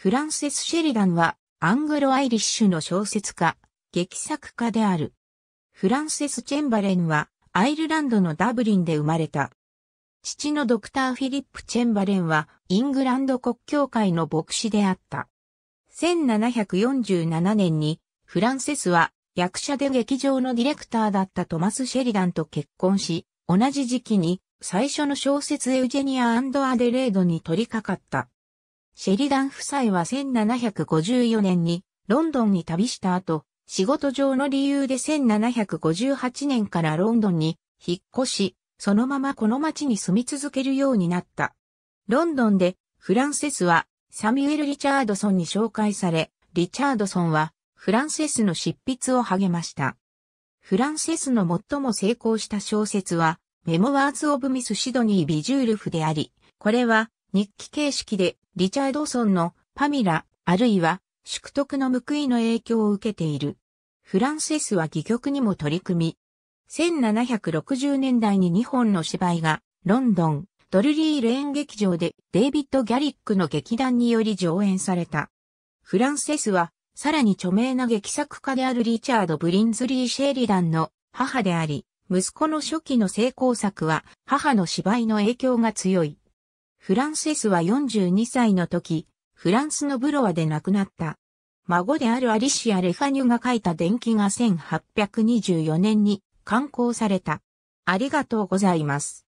フランセス・シェリダンは、アングロアイリッシュの小説家、劇作家である。フランセス・チェンバレンは、アイルランドのダブリンで生まれた。父のドクター・フィリップ・チェンバレンは、イングランド国教会の牧師であった。1747年に、フランセスは、役者で劇場のディレクターだったトマス・シェリダンと結婚し、同じ時期に、最初の小説エウジェニアアデレードに取り掛かった。シェリダン夫妻は1754年にロンドンに旅した後、仕事上の理由で1758年からロンドンに引っ越し、そのままこの町に住み続けるようになった。ロンドンでフランセスはサミュエル・リチャードソンに紹介され、リチャードソンはフランセスの執筆を励ました。フランセスの最も成功した小説はメモワーズ・オブ・ミス・シドニー・ビジュールフであり、これは日記形式でリチャードソンのパミラ、あるいは宿徳の報いの影響を受けている。フランセスは戯曲にも取り組み、1760年代に2本の芝居がロンドン、ドルリーレーン劇場でデイビッド・ギャリックの劇団により上演された。フランセスは、さらに著名な劇作家であるリチャード・ブリンズリー・シェーリダンの母であり、息子の初期の成功作は母の芝居の影響が強い。フランセスは42歳の時、フランスのブロワで亡くなった。孫であるアリシア・レファニュが書いた伝記が1824年に刊行された。ありがとうございます。